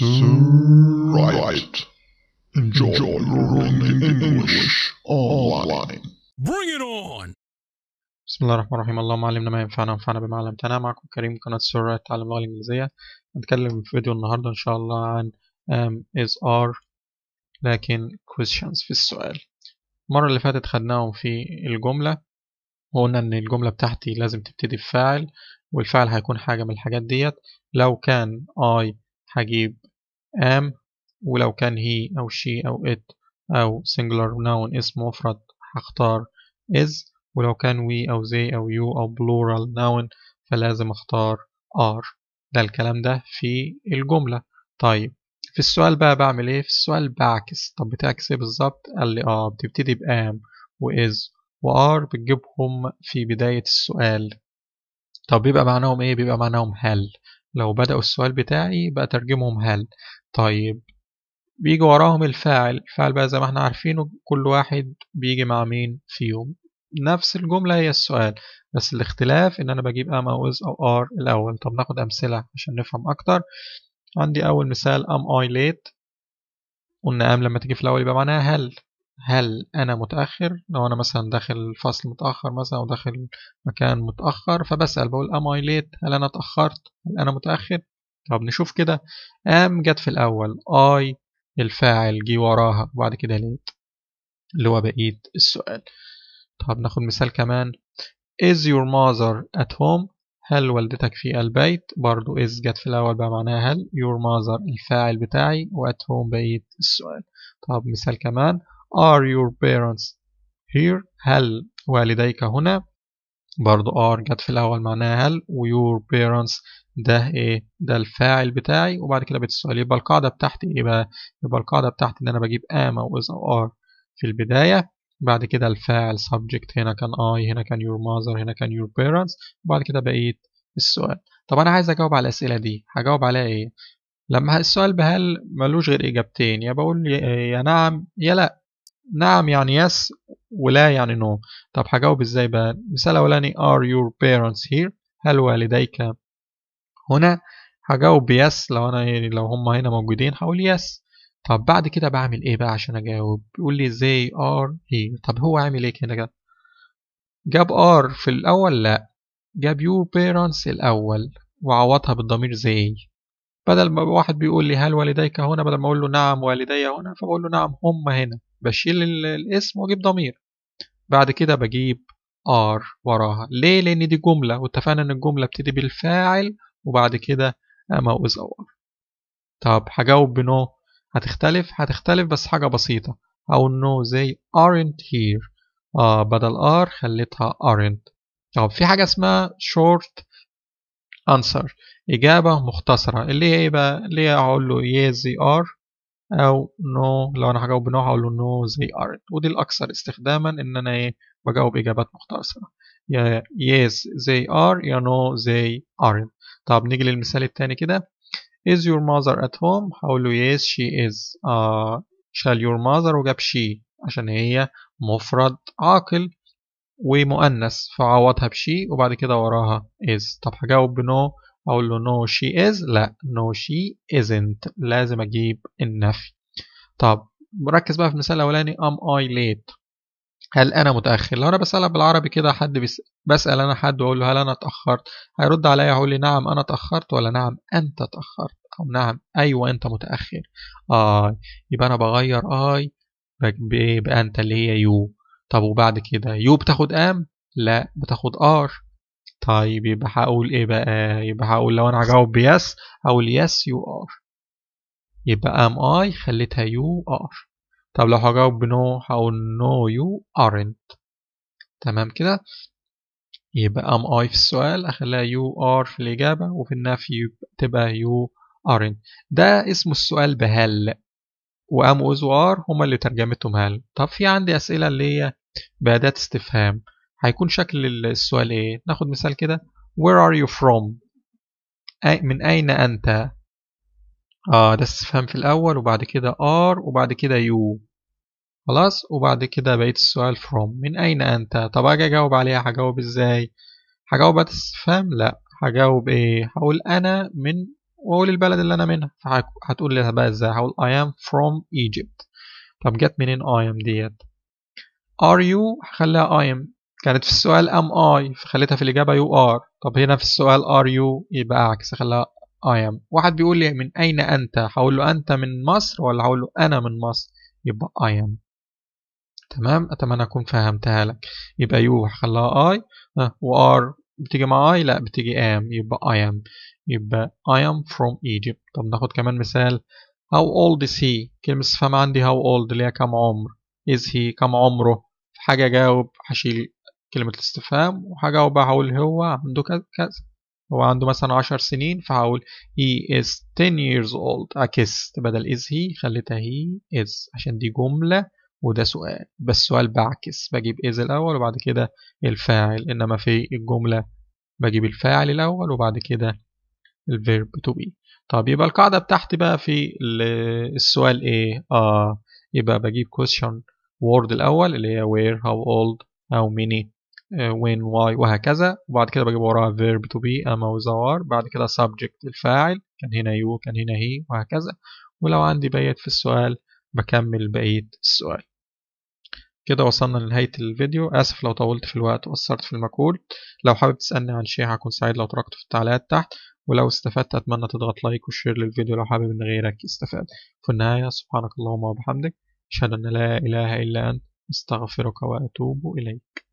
right. Enjoy, learning English online. Bring it on! بسم الله الرحمن الرحيم اللهم علمنا ما ينفعنا وانفعنا بما علمتنا معكم كريم قناة سورة تعلم اللغة الإنجليزية هنتكلم في فيديو النهاردة إن شاء الله عن um, is are لكن questions في السؤال المرة اللي فاتت خدناهم في الجملة وقلنا إن الجملة بتاعتي لازم تبتدي بفاعل والفعل هيكون حاجة من الحاجات ديت لو كان I هجيب am ولو كان هي أو she أو it أو singular noun اسم مفرد هختار is ولو كان we أو they أو you أو plural noun فلازم اختار are ده الكلام ده في الجملة طيب في السؤال بقى بعمل ايه في السؤال بعكس طب بتعكس ايه بالظبط قال لي اه بتبتدي بام وإز وآر بتجيبهم في بداية السؤال طب بيبقى معناهم ايه بيبقى معناهم هل لو بدأوا السؤال بتاعي بقى ترجمهم هل طيب بيجي وراهم الفاعل الفاعل بقى زي ما احنا عارفينه كل واحد بيجي مع مين فيهم نفس الجملة هي السؤال بس الاختلاف ان انا بجيب ام او از او ار الاول طب ناخد امثلة عشان نفهم اكتر عندي اول مثال ام اي ليت قلنا ام لما تيجي في الاول يبقى معناها هل هل انا متاخر لو انا مثلا داخل فصل متاخر مثلا او داخل مكان متاخر فبسال بقول ام اي ليت هل انا اتاخرت هل انا متاخر طب نشوف كده ام جت في الاول اي الفاعل جه وراها وبعد كده ليت اللي هو بقيه السؤال طب ناخد مثال كمان is your mother at home هل والدتك في البيت برضو is جت في الأول بقى معناها هل your mother الفاعل بتاعي وات هوم بقيت بقية السؤال طب مثال كمان are your parents here هل والديك هنا برضو are جت في الأول معناها هل و your parents ده إيه ده الفاعل بتاعي وبعد كده بتسأل السؤال يبقى القاعدة بتاعتي إيه بقى يبقى القاعدة بتاعتي إن أنا بجيب am أو is أو are في البداية بعد كده الفاعل subject هنا كان I هنا كان your mother هنا كان your parents وبعد كده بقيت السؤال طب أنا عايز أجاوب على الأسئلة دي هجاوب عليها إيه لما السؤال بهل ملوش غير إجابتين يا بقول يا نعم يا لأ نعم يعني yes ولا يعني no طب هجاوب ازاي بقى المثال الاولاني are your parents here هل والديك هنا هجاوب yes لو انا يعني لو هم هنا موجودين هقول yes طب بعد كده بعمل ايه بقى عشان اجاوب يقول لي they are here طب هو عامل ايه كده جاب جاب في الاول لا جاب your parents الاول وعوضها بالضمير زي بدل ما واحد بيقول لي هل والديك هنا بدل ما اقول له نعم والدي هنا فبقول له نعم هم هنا بشيل الاسم واجيب ضمير بعد كده بجيب ار وراها ليه لان دي جمله واتفقنا ان الجمله بتبتدي بالفاعل وبعد كده اما او ار طب هجاوب بنو هتختلف هتختلف بس حاجه بسيطه او نو زي aren't here آه بدل ار خليتها aren't طب في حاجه اسمها short answer اجابه مختصره اللي هي ايه بقى اللي هي اقول له yes they are او نو no. لو انا هجاوب بنو هقول له نو زي ارنت ودي الاكثر استخداما ان انا ايه بجاوب اجابات مختصره يا يس زي ار يا نو زي ارنت طب نيجي للمثال التاني كده is your mother at home هقول له yes she is uh, آه، shall your mother وجاب she عشان هي مفرد عاقل ومؤنث فعوضها بشي وبعد كده وراها is طب هجاوب بنو أقول له no she is لا no she isn't لازم أجيب النفي طب مركز بقى في المثال الأولاني am I late هل أنا متأخر لو أنا بسألها بالعربي كده حد بسأل أنا حد وأقول له هل أنا اتأخرت هيرد عليا هيقول لي نعم أنا اتأخرت ولا نعم أنت اتأخرت أو نعم أيوة أنت متأخر آي يبقى أنا بغير آي بأنت اللي هي يو طب وبعد كده يو بتاخد أم لا بتاخد ار طيب يبقى هقول ايه بقى يبقى هقول لو انا هجاوب بيس هقول يس يو ار يبقى ام اي خليتها يو ار طب لو هجاوب بنو هقول نو يو ارنت تمام كده يبقى ام اي في السؤال اخليها يو ار في الاجابه وفي النفي تبقى يو ارنت ده اسمه السؤال بهل وام وز وار هما اللي ترجمتهم هل طب في عندي اسئله اللي هي باداه استفهام هيكون شكل السؤال ايه ناخد مثال كده where are you from من اين انت اه ده استفهام في الاول وبعد كده are وبعد كده you خلاص وبعد كده بقيت السؤال from من اين انت طب اجي اجاوب عليها هجاوب ازاي هجاوب استفهام لا هجاوب ايه هقول انا من واقول البلد اللي انا منها هتقول لها بقى ازاي هقول I am from Egypt طب جت منين I am ديت are you هخليها I am كانت في السؤال ام اي فخليتها في الاجابه يو ار طب هنا في السؤال ار يو يبقى عكس خليها اي ام واحد بيقول لي من اين انت هقول له انت من مصر ولا هقول له انا من مصر يبقى اي ام تمام اتمنى اكون فهمتها لك يبقى يو هخليها اي آه، وار بتيجي مع اي لا بتيجي ام يبقى اي ام يبقى اي ام فروم ايجيبت طب ناخد كمان مثال how old is he كلمة استفهام عندي how old اللي هي كم عمر is he كم عمره في حاجة جاوب هشيل كلمة الاستفهام وحاجة هقول هو عنده كذا هو عنده مثلا عشر سنين فهقول he is 10 years old a بدل is he خليتها he is عشان دي جملة وده سؤال بس سؤال بعكس بجيب is الأول وبعد كده الفاعل إنما في الجملة بجيب الفاعل الأول وبعد كده الفيرب to be طب يبقى القاعدة بتاعتي بقى في السؤال إيه؟ آه يبقى بجيب question word الأول اللي هي where how old how many وين آه، واي وهكذا وبعد كده بجيب وراها verb to be أما وزوار بعد كده subject الفاعل كان هنا you كان هنا هي وهكذا ولو عندي بيت في السؤال بكمل بقية السؤال كده وصلنا لنهاية الفيديو آسف لو طولت في الوقت وقصرت في المقول لو حابب تسألني عن شيء هكون سعيد لو تركته في التعليقات تحت ولو استفدت أتمنى تضغط لايك وشير للفيديو لو حابب إن غيرك يستفاد في النهاية سبحانك اللهم وبحمدك أشهد أن لا إله إلا أنت أستغفرك وأتوب إليك